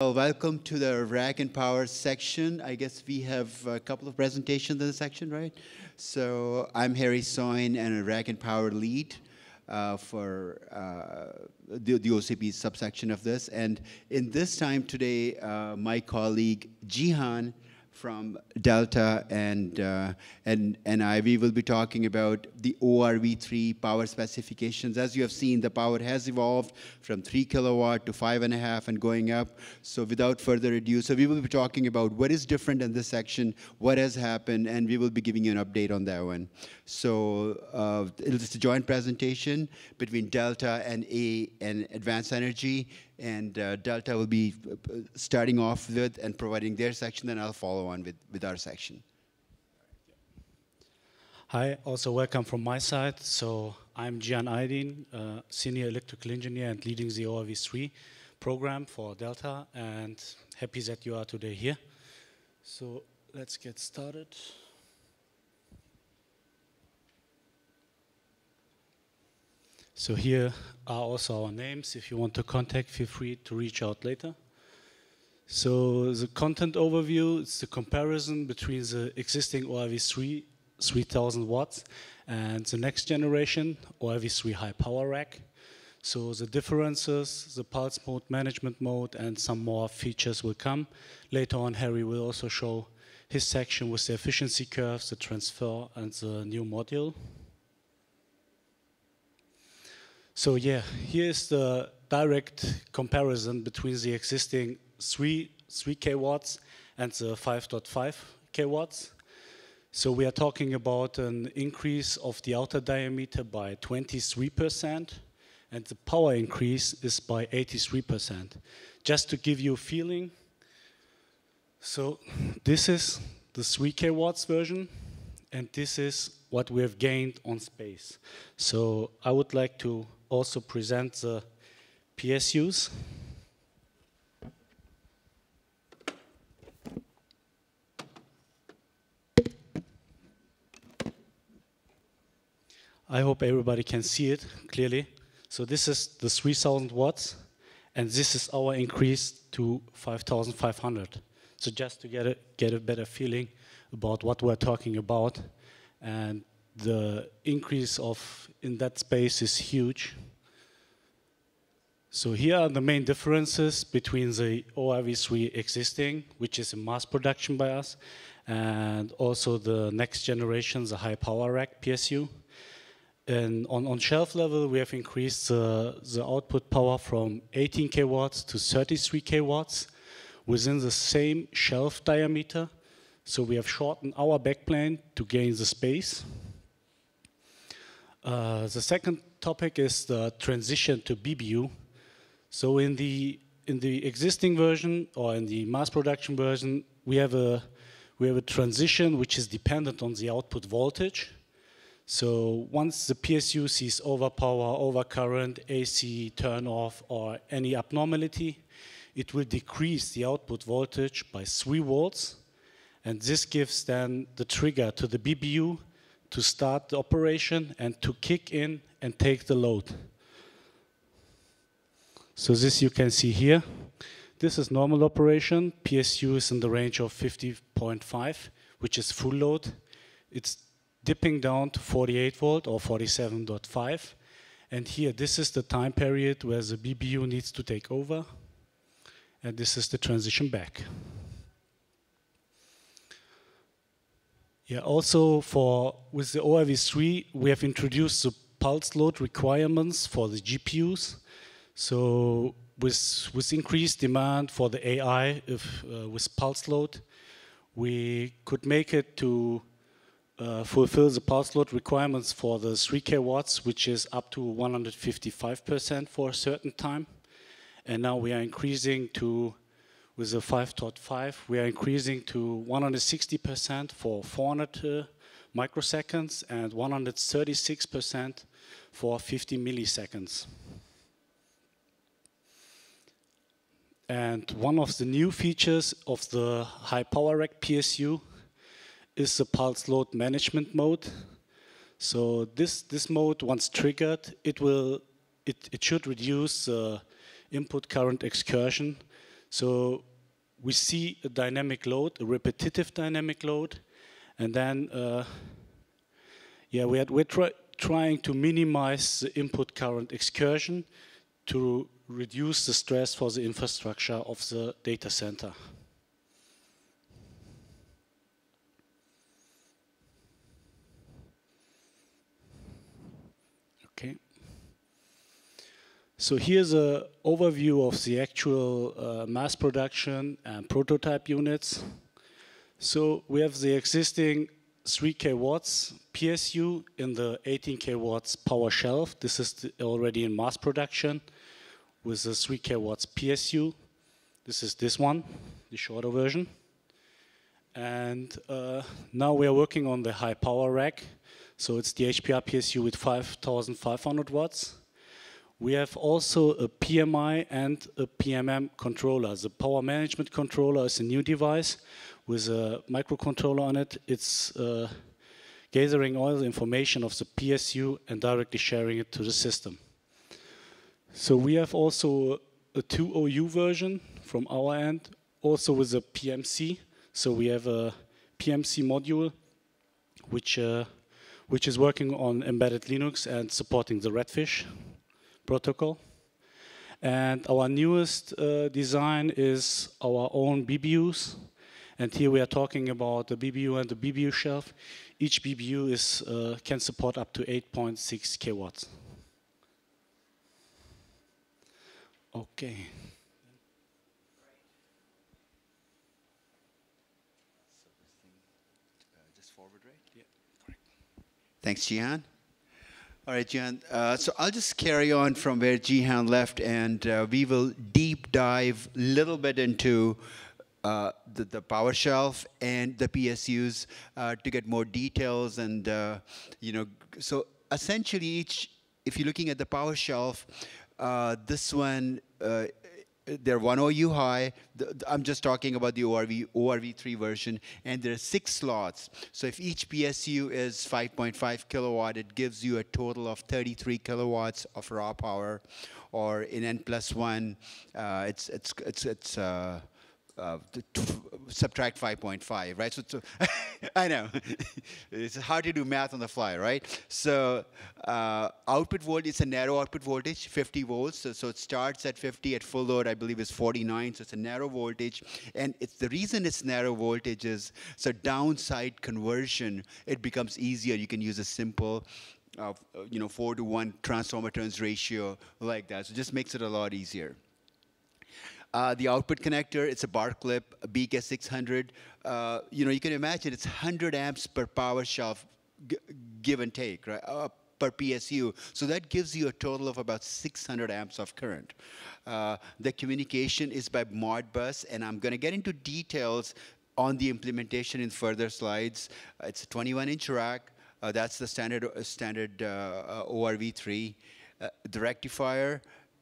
Well, welcome to the Rag and Power section. I guess we have a couple of presentations in the section, right? So I'm Harry Soin and a Rag and Power lead uh, for uh, the, the, OCP subsection of this. And in this time today, uh, my colleague Jihan from Delta and, uh, and, and I. We will be talking about the ORV3 power specifications. As you have seen, the power has evolved from three kilowatt to five and a half and going up. So without further ado, so we will be talking about what is different in this section, what has happened, and we will be giving you an update on that one. So uh, it's a joint presentation between Delta and A and Advanced Energy and uh, Delta will be uh, starting off with and providing their section, then I'll follow on with, with our section. Hi, also welcome from my side. So I'm Gian Aydin, uh, Senior Electrical Engineer and leading the ORV3 program for Delta, and happy that you are today here. So let's get started. So here are also our names. If you want to contact, feel free to reach out later. So the content overview, it's the comparison between the existing ORV3 3000 watts and the next generation ORV3 high power rack. So the differences, the pulse mode, management mode, and some more features will come. Later on, Harry will also show his section with the efficiency curves, the transfer, and the new module. So yeah, here is the direct comparison between the existing 3, 3 k watts and the 5.5 k watts. So we are talking about an increase of the outer diameter by 23% and the power increase is by 83%. Just to give you a feeling, so this is the 3 k watts version and this is what we have gained on space. So I would like to also present the PSUs. I hope everybody can see it clearly. So this is the 3000 watts, and this is our increase to 5500. So just to get a, get a better feeling about what we're talking about, and the increase of in that space is huge. So here are the main differences between the ORV3 existing, which is in mass production by us, and also the next generation, the high power rack PSU. And on, on shelf level, we have increased uh, the output power from 18 kW to 33 kW within the same shelf diameter. So we have shortened our backplane to gain the space. Uh, the second topic is the transition to BBU. So in the in the existing version or in the mass production version, we have a we have a transition which is dependent on the output voltage. So once the PSU sees overpower, overcurrent, AC turn off, or any abnormality, it will decrease the output voltage by 3 volts. And this gives then the trigger to the BBU to start the operation and to kick in and take the load. So this you can see here. This is normal operation. PSU is in the range of 50.5, which is full load. It's dipping down to 48 volt or 47.5. And here, this is the time period where the BBU needs to take over. And this is the transition back. Yeah, also for with the ORv3, we have introduced the pulse load requirements for the GPUs. So with, with increased demand for the AI if, uh, with pulse load, we could make it to uh, fulfill the pulse load requirements for the 3K watts, which is up to 155% for a certain time. And now we are increasing to with the 5.5. We are increasing to 160% for 400 uh, microseconds and 136% for 50 milliseconds. And one of the new features of the high power rack PSU is the pulse load management mode. So this, this mode, once triggered, it will it, it should reduce the uh, input current excursion so we see a dynamic load, a repetitive dynamic load, and then, uh, yeah, we had, we're try, trying to minimize the input current excursion to reduce the stress for the infrastructure of the data center. So here's an overview of the actual uh, mass production and prototype units. So we have the existing 3 kw PSU in the 18 kw power shelf. This is already in mass production with the 3 kw PSU. This is this one, the shorter version. And uh, now we are working on the high power rack. So it's the HPR PSU with 5,500 watts. We have also a PMI and a PMM controller. The power management controller is a new device with a microcontroller on it. It's uh, gathering all the information of the PSU and directly sharing it to the system. So we have also a 2OU version from our end, also with a PMC. So we have a PMC module, which, uh, which is working on embedded Linux and supporting the Redfish protocol. And our newest uh, design is our own BBUs. And here we are talking about the BBU and the BBU shelf. Each BBU is, uh, can support up to 8.6 kilowatts. Okay. Uh, Thanks, Gian. All right, Jan. Uh, so I'll just carry on from where Jihan left, and uh, we will deep dive a little bit into uh, the, the power shelf and the PSUs uh, to get more details. And uh, you know, so essentially, each if you're looking at the power shelf, uh, this one they're 1 OU high. I'm just talking about the ORV, ORV3 version. And there are six slots. So if each PSU is 5.5 kilowatt, it gives you a total of 33 kilowatts of raw power. Or in N plus 1, uh, it's, it's, it's, it's uh, uh, subtract 5.5, right? So, so I know, it's hard to do math on the fly, right? So uh, output voltage, it's a narrow output voltage, 50 volts. So, so, it starts at 50, at full load, I believe is 49. So it's a narrow voltage. And it's the reason it's narrow voltage is, so downside conversion, it becomes easier. You can use a simple uh, you know, four to one transformer turns ratio like that. So it just makes it a lot easier. Uh, the output connector, it's a bar clip, a BK600. Uh, you know, you can imagine it's 100 amps per power shelf, give and take, right? Uh, per PSU. So that gives you a total of about 600 amps of current. Uh, the communication is by Modbus, and I'm going to get into details on the implementation in further slides. Uh, it's a 21-inch rack. Uh, that's the standard standard uh, ORV3. Uh, the rectifier,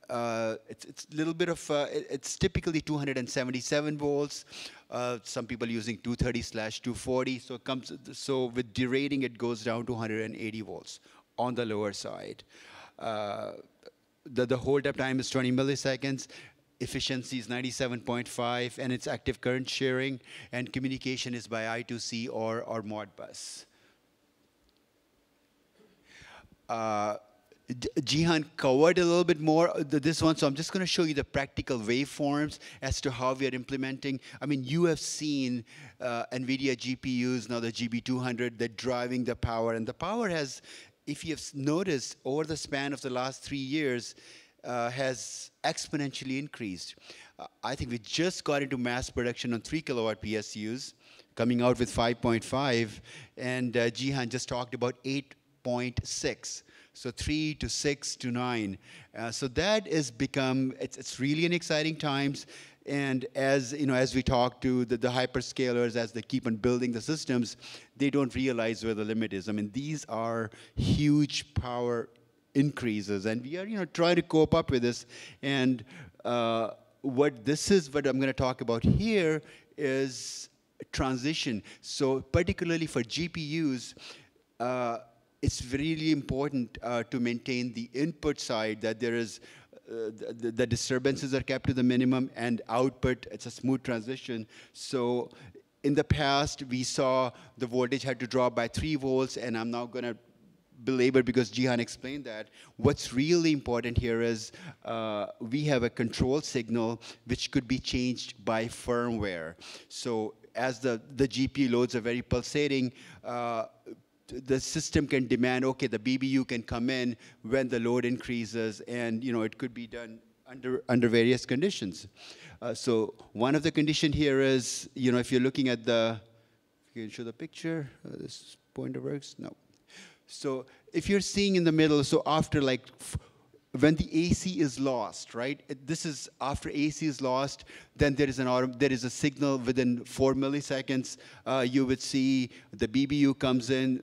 uh, it's a little bit of, uh, it, it's typically 277 volts. Uh, some people using 230 slash 240. So comes, so with derating, it goes down to 180 volts on the lower side. Uh, the, the hold up time is 20 milliseconds. Efficiency is 97.5, and it's active current sharing, and communication is by I2C or, or Modbus. Uh, Jihan covered a little bit more this one, so I'm just going to show you the practical waveforms as to how we are implementing. I mean, you have seen uh, NVIDIA GPUs, now the GB200, they're driving the power, and the power has, if you have noticed, over the span of the last three years, uh, has exponentially increased. Uh, I think we just got into mass production on 3 kilowatt PSUs, coming out with 5.5, and uh, Jihan just talked about 8.6 so 3 to 6 to 9 uh, so that has become it's, it's really an exciting times and as you know as we talk to the, the, hyperscalers as they keep on building the systems they don't realize where the limit is i mean these are huge power increases and we are you know trying to cope up with this and uh, what this is what i'm going to talk about here is transition so particularly for gpus uh, it's really important uh, to maintain the input side that there is uh, the, the, disturbances are kept to the minimum and output it's a smooth transition so in the past we saw the voltage had to drop by three volts and i'm now going to belabor because Jihan explained that. What's really important here is uh, we have a control signal which could be changed by firmware. So as the, the GPU loads are very pulsating, uh, the system can demand, okay, the BBU can come in when the load increases, and you know it could be done under under various conditions. Uh, so one of the condition here is, you know, if you're looking at the, you can show the picture. Uh, this pointer works. No. So if you're seeing in the middle, so after like when the AC is lost, right? This is after AC is lost, then there is an auto, there is a signal within four milliseconds. Uh, you would see the BBU comes in,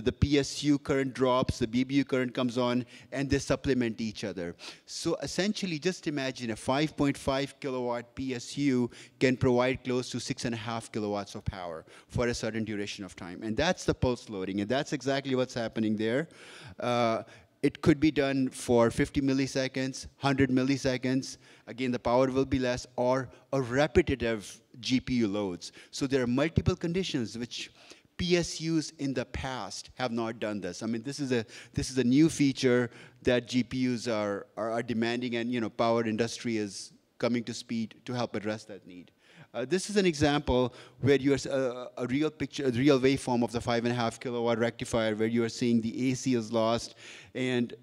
the, the PSU current drops, the BBU current comes on, and they supplement each other. So essentially, just imagine a 5.5 kilowatt PSU can provide close to 6.5 kilowatts of power for a certain duration of time. And that's the pulse loading, and that's exactly what's happening there. Uh, it could be done for 50 milliseconds, 100 milliseconds. Again, the power will be less, or a repetitive GPU loads. So there are multiple conditions which PSUs in the past have not done this. I mean, this is a this is a new feature that GPUs are are, are demanding, and you know, power industry is coming to speed to help address that need. Uh, this is an example where you are uh, a real picture, a real waveform of the five and a half kilowatt rectifier, where you are seeing the AC is lost, and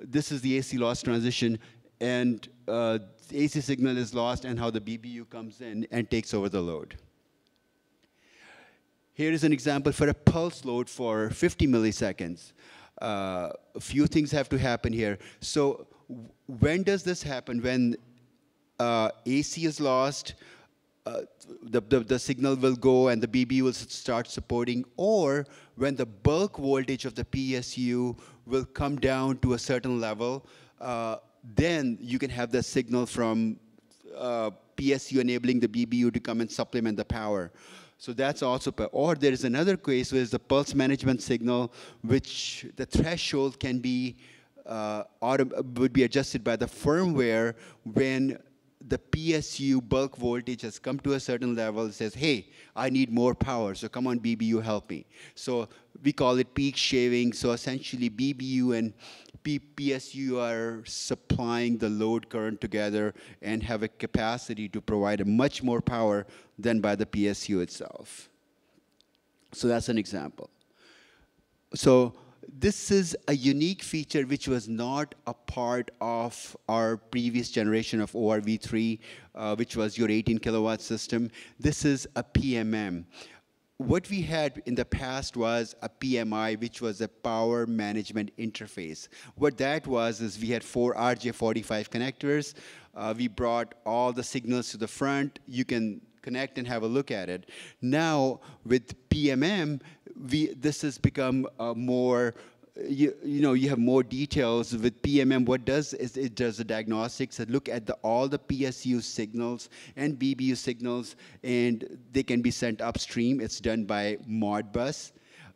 this is the AC loss transition, and uh, the AC signal is lost, and how the BBU comes in and takes over the load. Here is an example for a pulse load for 50 milliseconds. Uh, a few things have to happen here. So when does this happen? When uh, AC is lost, uh, the, the, the, signal will go and the BB will start supporting, or when the bulk voltage of the PSU will come down to a certain level, uh, then you can have the signal from uh, PSU enabling the BBU to come and supplement the power. So that's also, or there is another case where the pulse management signal, which the threshold can be, uh, would be adjusted by the firmware when the PSU bulk voltage has come to a certain level, says, hey, I need more power, so come on BBU, help me. So we call it peak shaving, so essentially BBU and PSU are supplying the load current together and have a capacity to provide a much more power than by the PSU itself. So that's an example. So this is a unique feature which was not a part of our previous generation of ORV3, uh, which was your 18 kilowatt system. This is a PMM what we had in the past was a PMI, which was a power management interface. What that was is we had four RJ45 connectors. Uh, we brought all the signals to the front. You can connect and have a look at it. Now with PMM, we, this has become a more you, you know, you have more details with PMM. What does is it does the diagnostics that look at the, all the PSU signals and BBU signals, and they can be sent upstream. It's done by Modbus.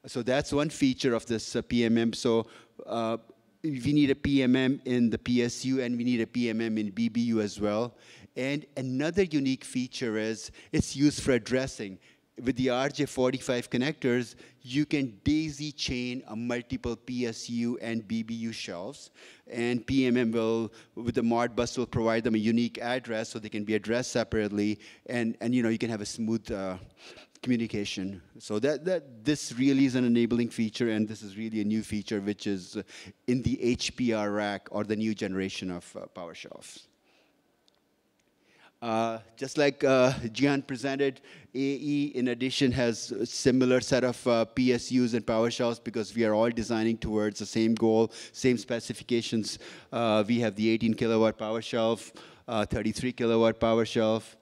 So that's one feature of this uh, PMM. So uh, we need a PMM in the PSU, and we need a PMM in BBU as well. And another unique feature is it's used for addressing with the RJ45 connectors, you can daisy chain a multiple PSU and BBU shelves. And PMM will, with the Modbus bus, will provide them a unique address so they can be addressed separately. And, and you know, you can have a smooth uh, communication. So that, that this really is an enabling feature, and this is really a new feature, which is in the HPR rack or the new generation of uh, shelves. Uh, just like uh, Gian presented, AE in addition has a similar set of uh, PSUs and PowerShells because we are all designing towards the same goal, same specifications. Uh, we have the 18 kilowatt PowerShelf, uh, 33 kilowatt PowerShelf,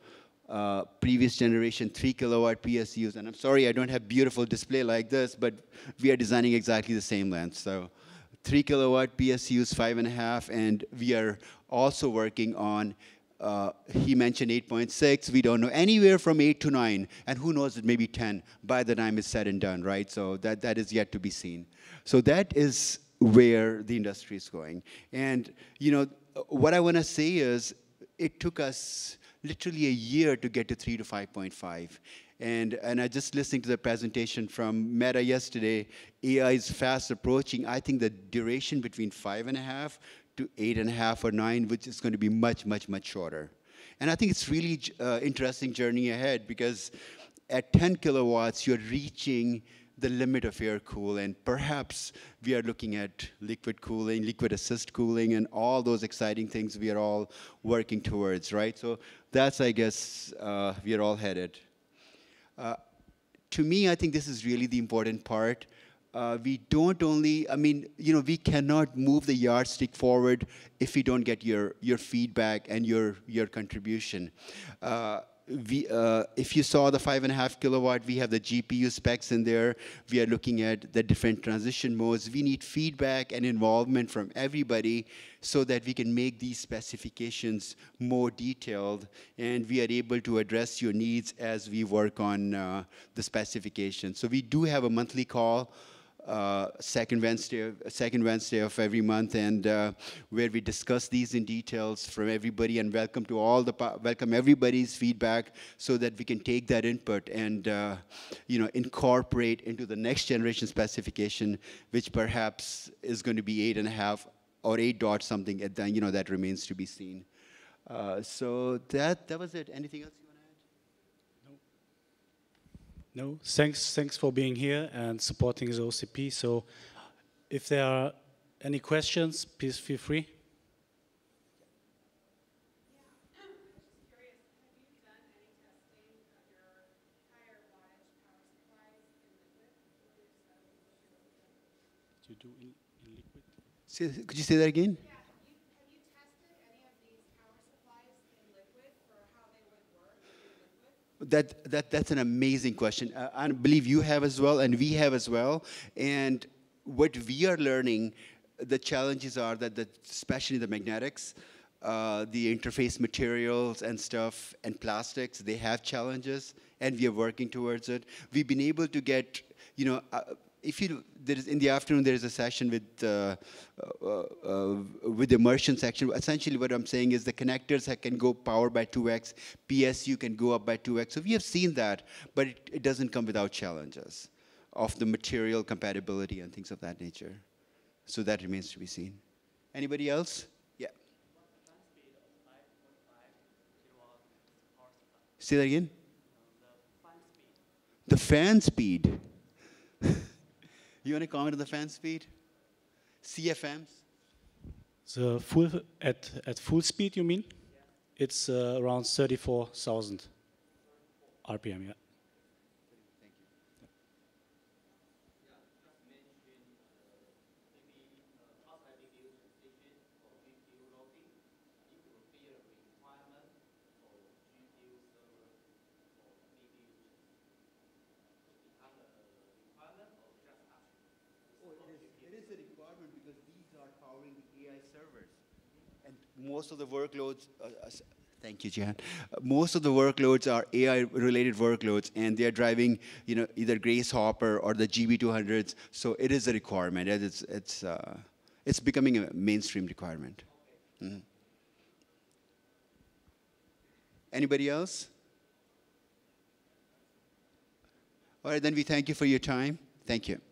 uh, previous generation 3 kilowatt PSUs. And I'm sorry I don't have beautiful display like this, but we are designing exactly the same length. So 3 kilowatt PSUs, 5.5, and, and we are also working on uh, he mentioned 8.6. We don't know anywhere from 8 to 9, and who knows, it may be 10 by the time it's said and done, right? So that, that is yet to be seen. So that is where the industry is going. And, you know, what I want to say is it took us literally a year to get to 3 to 5.5. And, and I just listening to the presentation from Meta yesterday, AI is fast approaching. I think the duration between five and a half to eight and a half or nine, which is going to be much, much, much shorter. And I think it's really uh, interesting journey ahead because at 10 kilowatts, you're reaching the limit of air cool, and perhaps we are looking at liquid cooling, liquid assist cooling, and all those exciting things we are all working towards, right? So that's, I guess, uh, we are all headed. Uh, to me, I think this is really the important part uh, we don't only, I mean, you know, we cannot move the yardstick forward if we don't get your, your feedback and your, your contribution. Uh, we, uh, if you saw the five and a half kilowatt, we have the GPU specs in there. We are looking at the different transition modes. We need feedback and involvement from everybody so that we can make these specifications more detailed and we are able to address your needs as we work on uh, the specification. So we do have a monthly call uh, second Wednesday, second Wednesday of every month, and uh, where we discuss these in details from everybody, and welcome to all the welcome everybody's feedback, so that we can take that input and uh, you know incorporate into the next generation specification, which perhaps is going to be eight and a half or eight dot something. At you know that remains to be seen. Uh, so that that was it. Anything else? No, thanks, thanks for being here and supporting the OCP. So if there are any questions, please feel free. could you say that again? Yeah. That, that, that's an amazing question. Uh, I believe you have as well, and we have as well. And what we are learning, the challenges are that, the, especially the magnetics, uh, the interface materials and stuff, and plastics, they have challenges, and we are working towards it. We've been able to get, you know, uh, if you there is in the afternoon there is a session with uh, uh, uh, with immersion section. Essentially, what I'm saying is the connectors can go power by 2x, PSU can go up by 2x. So we have seen that, but it, it doesn't come without challenges of the material compatibility and things of that nature. So that remains to be seen. Anybody else? Yeah. Say that again. The fan speed. You want to comment on the fan speed? CFMs? The full at at full speed, you mean? Yeah. It's uh, around 34,000 RPM. Yeah. powering the AI servers. And most of the workloads, uh, uh, thank you, Jan. Uh, most of the workloads are AI-related workloads, and they're driving, you know, either Grace Hopper or the GB200s. So it is a requirement. It's it's uh, it's becoming a mainstream requirement. Mm -hmm. Anybody else? All right, then we thank you for your time. Thank you.